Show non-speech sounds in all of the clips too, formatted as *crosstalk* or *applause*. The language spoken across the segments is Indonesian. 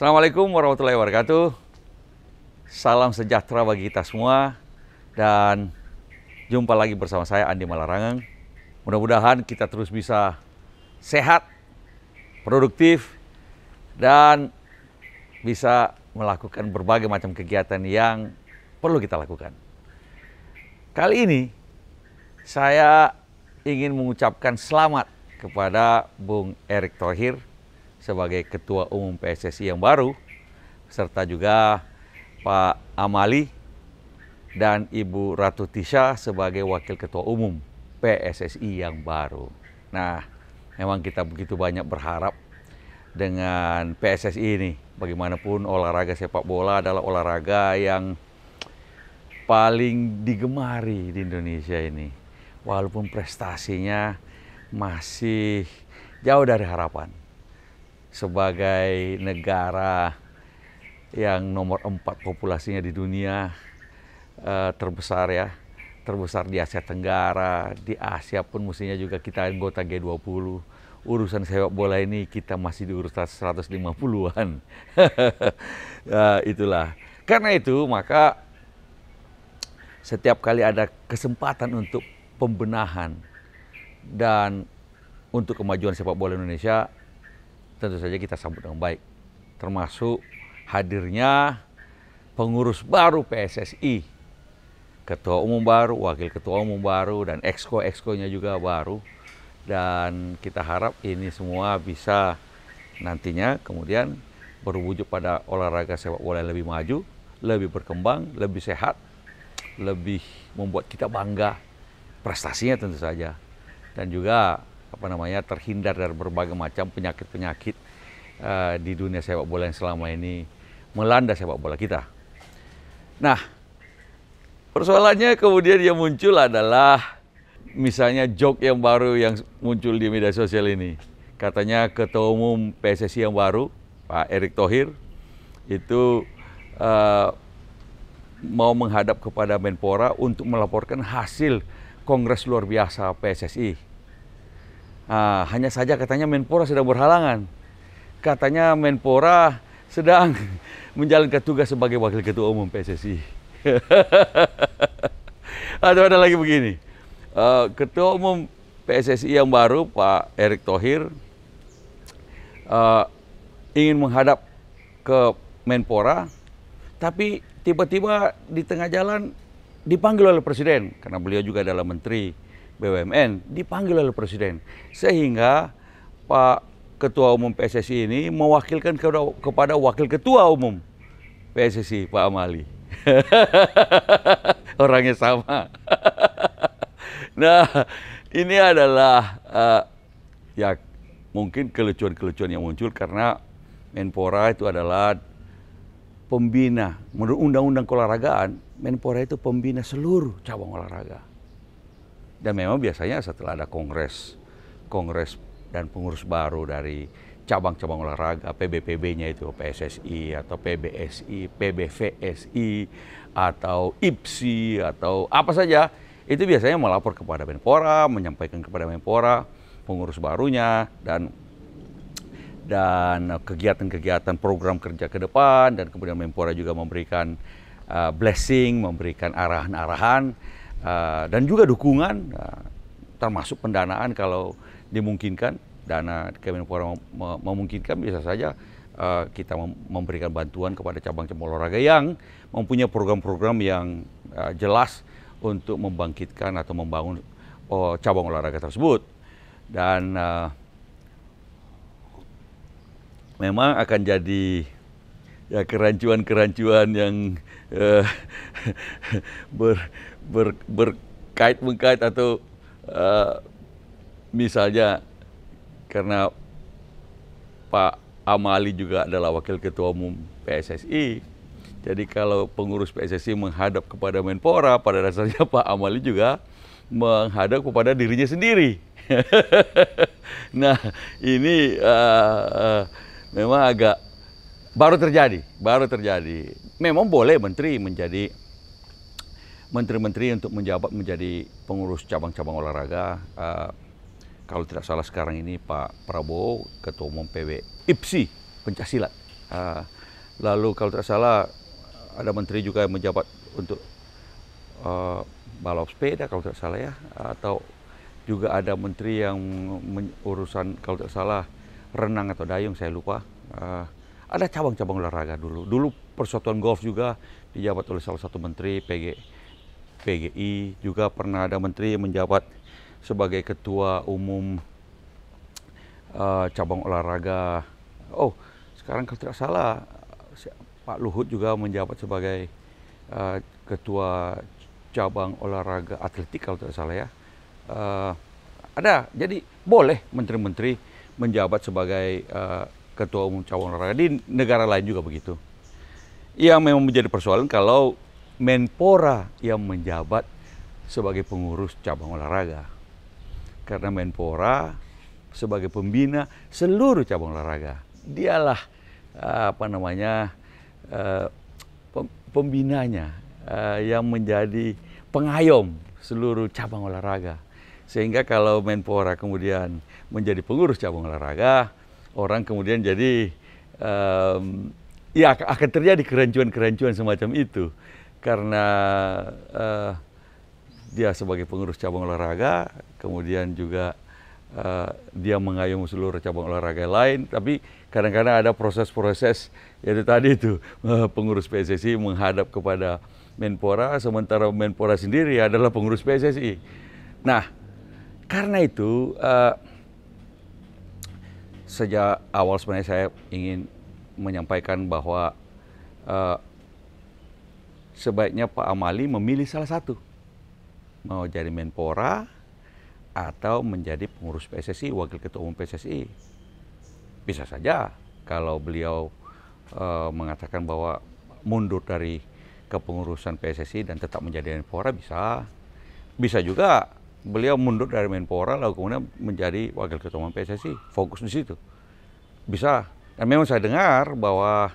Assalamualaikum warahmatullahi wabarakatuh. Salam sejahtera bagi kita semua dan jumpa lagi bersama saya Andi Malarangeng. Mudah-mudahan kita terus bisa sehat, produktif dan bisa melakukan berbagai macam kegiatan yang perlu kita lakukan. Kali ini saya ingin mengucapkan selamat kepada Bung Erick Thohir sebagai Ketua Umum PSSI yang baru, serta juga Pak Amali dan Ibu Ratu Tisha sebagai Wakil Ketua Umum PSSI yang baru. Nah, memang kita begitu banyak berharap dengan PSSI ini. Bagaimanapun olahraga sepak bola adalah olahraga yang paling digemari di Indonesia ini. Walaupun prestasinya masih jauh dari harapan sebagai negara yang nomor empat populasinya di dunia uh, terbesar ya terbesar di Asia Tenggara di Asia pun mestinya juga kita anggota G20 urusan sepak bola ini kita masih di urusan 150-an *laughs* ya, itulah karena itu maka setiap kali ada kesempatan untuk pembenahan dan untuk kemajuan sepak bola Indonesia tentu saja kita sambut dengan baik. Termasuk hadirnya pengurus baru PSSI, ketua umum baru, wakil ketua umum baru, dan exco-exconya juga baru. Dan kita harap ini semua bisa nantinya kemudian berwujud pada olahraga sepak bola yang lebih maju, lebih berkembang, lebih sehat, lebih membuat kita bangga prestasinya tentu saja. Dan juga apa namanya terhindar dari berbagai macam penyakit-penyakit uh, di dunia sepak bola yang selama ini melanda sepak bola kita. Nah, persoalannya kemudian yang muncul adalah misalnya joke yang baru yang muncul di media sosial ini. Katanya ketua umum PSSI yang baru, Pak Erick Thohir, itu uh, mau menghadap kepada Menpora untuk melaporkan hasil kongres luar biasa PSSI Ah, hanya saja katanya Menpora sedang berhalangan. Katanya Menpora sedang *laughs* menjalankan tugas sebagai wakil ketua umum PSSI. *laughs* Atau ada lagi begini, uh, ketua umum PSSI yang baru Pak Erick Thohir uh, ingin menghadap ke Menpora, tapi tiba-tiba di tengah jalan dipanggil oleh Presiden karena beliau juga adalah menteri BUMN dipanggil oleh Presiden. Sehingga Pak Ketua Umum PSSI ini mewakilkan kepada Wakil Ketua Umum PSSI, Pak Amali. *laughs* Orangnya sama. *laughs* nah, ini adalah uh, ya mungkin kelecuan-kelecuan yang muncul karena Menpora itu adalah pembina. Menurut undang-undang keolahragaan, Menpora itu pembina seluruh cabang olahraga. Dan memang biasanya setelah ada kongres, kongres dan pengurus baru dari cabang-cabang olahraga, PBPB-nya itu PSSI atau PBSI, PBVSI atau IPSI atau apa saja, itu biasanya melapor kepada Menpora, menyampaikan kepada Menpora pengurus barunya dan dan kegiatan-kegiatan program kerja ke depan dan kemudian Menpora juga memberikan uh, blessing, memberikan arahan-arahan uh, dan juga dukungan uh, termasuk pendanaan kalau dimungkinkan dana Kemenpora memungkinkan bisa saja uh, kita memberikan bantuan kepada cabang-cabang olahraga yang mempunyai program-program yang uh, jelas untuk membangkitkan atau membangun uh, cabang olahraga tersebut dan uh, memang akan jadi ya kerancuan-kerancuan yang uh, ber, ber, berkait mengkait atau uh, misalnya karena Pak Amali juga adalah wakil ketua umum PSSI. Jadi kalau pengurus PSSI menghadap kepada Menpora, pada dasarnya Pak Amali juga menghadap kepada dirinya sendiri. *laughs* nah, ini uh, uh, memang agak Baru terjadi, baru terjadi. Memang boleh menteri menjadi menteri-menteri untuk menjabat menjadi pengurus cabang-cabang olahraga. Uh, kalau tidak salah sekarang ini Pak Prabowo ketua umum PW IPSI Pencaksilat. Uh, eh, lalu kalau tidak salah ada menteri juga yang menjabat untuk uh, balap sepeda kalau tidak salah ya atau juga ada menteri yang urusan kalau tidak salah renang atau dayung saya lupa. Uh, ada cabang-cabang olahraga dulu. Dulu Persatuan Golf juga dijabat oleh salah satu menteri PG, PGI juga pernah ada menteri yang menjabat sebagai ketua umum uh, cabang olahraga. Oh, sekarang kalau tidak salah Pak Luhut juga menjabat sebagai uh, ketua cabang olahraga atletik kalau tidak salah ya. Uh, ada, jadi boleh menteri-menteri menjabat sebagai uh, ketua umum cabang olahraga di negara lain juga begitu. Yang memang menjadi persoalan kalau Menpora yang menjabat sebagai pengurus cabang olahraga. Karena Menpora sebagai pembina seluruh cabang olahraga. Dialah eh, apa namanya eh, pembinanya eh, yang menjadi pengayom seluruh cabang olahraga. Sehingga kalau Menpora kemudian menjadi pengurus cabang olahraga, orang kemudian jadi um, ya akan terjadi kerancuan-kerancuan semacam itu karena uh, dia sebagai pengurus cabang olahraga, kemudian juga uh, dia mengayomi seluruh cabang olahraga lain, tapi kadang-kadang ada proses-proses yaitu tadi itu eh, pengurus PSSI menghadap kepada Menpora, sementara Menpora sendiri adalah pengurus PSSI. Nah, karena itu uh, sejak awal sebenarnya saya ingin menyampaikan bahwa uh, sebaiknya Pak Amali memilih salah satu mau jadi Menpora atau menjadi pengurus PSSI wakil ketua umum PSSI bisa saja kalau beliau uh, mengatakan bahwa mundur dari kepengurusan PSSI dan tetap menjadi Menpora bisa bisa juga beliau mundur dari Menpora lalu kemudian menjadi wakil ketua umum PSSI fokus di situ bisa dan memang saya dengar bahwa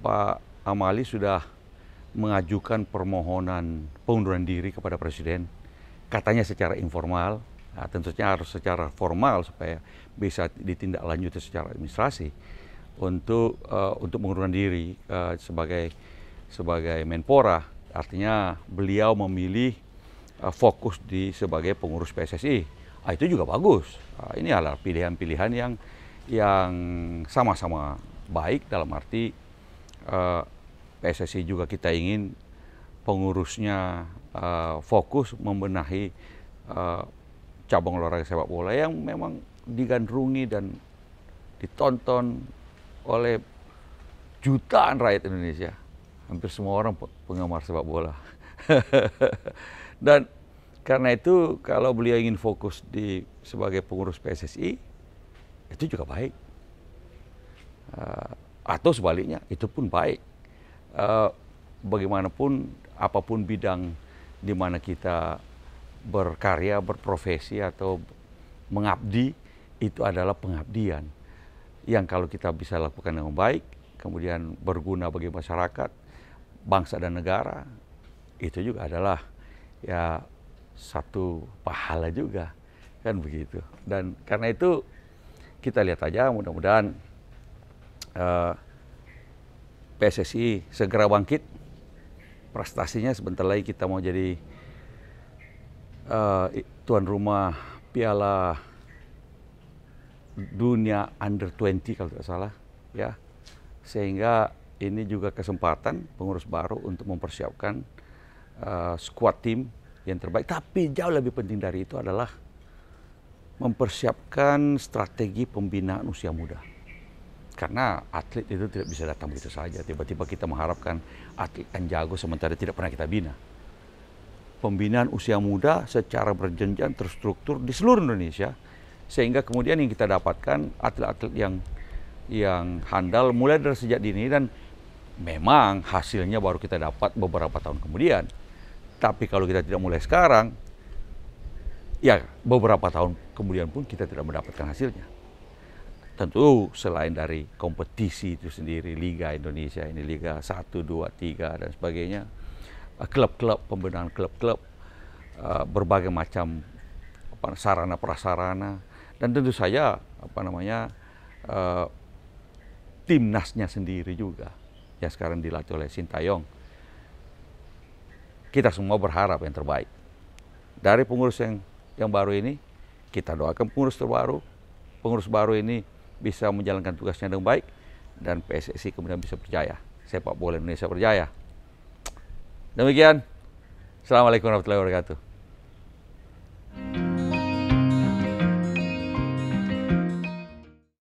Pak Amali sudah mengajukan permohonan pengunduran diri kepada presiden katanya secara informal nah, tentunya harus secara formal supaya bisa ditindaklanjuti secara administrasi untuk uh, untuk mengundurkan diri uh, sebagai sebagai Menpora artinya beliau memilih uh, fokus di sebagai pengurus PSSI. Ah, itu juga bagus. Ah, ini adalah pilihan-pilihan yang yang sama-sama baik dalam arti uh, eh, PSSI juga kita ingin pengurusnya uh, fokus membenahi uh, cabang olahraga sepak bola yang memang digandrungi dan ditonton oleh jutaan rakyat Indonesia. Hampir semua orang penggemar sepak bola. *laughs* dan karena itu kalau beliau ingin fokus di sebagai pengurus PSSI itu juga baik uh, atau sebaliknya itu pun baik uh, bagaimanapun apapun bidang di mana kita berkarya berprofesi atau mengabdi itu adalah pengabdian yang kalau kita bisa lakukan dengan baik kemudian berguna bagi masyarakat bangsa dan negara itu juga adalah ya satu pahala juga kan begitu dan karena itu kita lihat aja mudah-mudahan uh, eh, PSSI segera bangkit prestasinya sebentar lagi kita mau jadi uh, tuan rumah Piala Dunia Under 20 kalau tidak salah ya sehingga ini juga kesempatan pengurus baru untuk mempersiapkan uh, squad tim yang terbaik. Tapi jauh lebih penting dari itu adalah mempersiapkan strategi pembinaan usia muda. Karena atlet itu tidak bisa datang begitu saja. Tiba-tiba kita mengharapkan atlet yang jago sementara tidak pernah kita bina. Pembinaan usia muda secara berjenjang terstruktur di seluruh Indonesia sehingga kemudian yang kita dapatkan atlet-atlet yang yang handal mulai dari sejak dini dan memang hasilnya baru kita dapat beberapa tahun kemudian. Tapi kalau kita tidak mulai sekarang, ya beberapa tahun kemudian pun kita tidak mendapatkan hasilnya. Tentu selain dari kompetisi itu sendiri, Liga Indonesia ini Liga 1, 2, 3 dan sebagainya, eh, klub-klub, pembenahan klub-klub, eh, berbagai macam sarana prasarana dan tentu saja apa namanya eh, timnasnya sendiri juga yang sekarang dilatih oleh Sintayong kita semua berharap yang terbaik. Dari pengurus yang yang baru ini, kita doakan pengurus terbaru, pengurus baru ini bisa menjalankan tugasnya dengan baik dan PSSI kemudian bisa berjaya. Sepak bola Indonesia berjaya. Demikian. Assalamualaikum warahmatullahi wabarakatuh.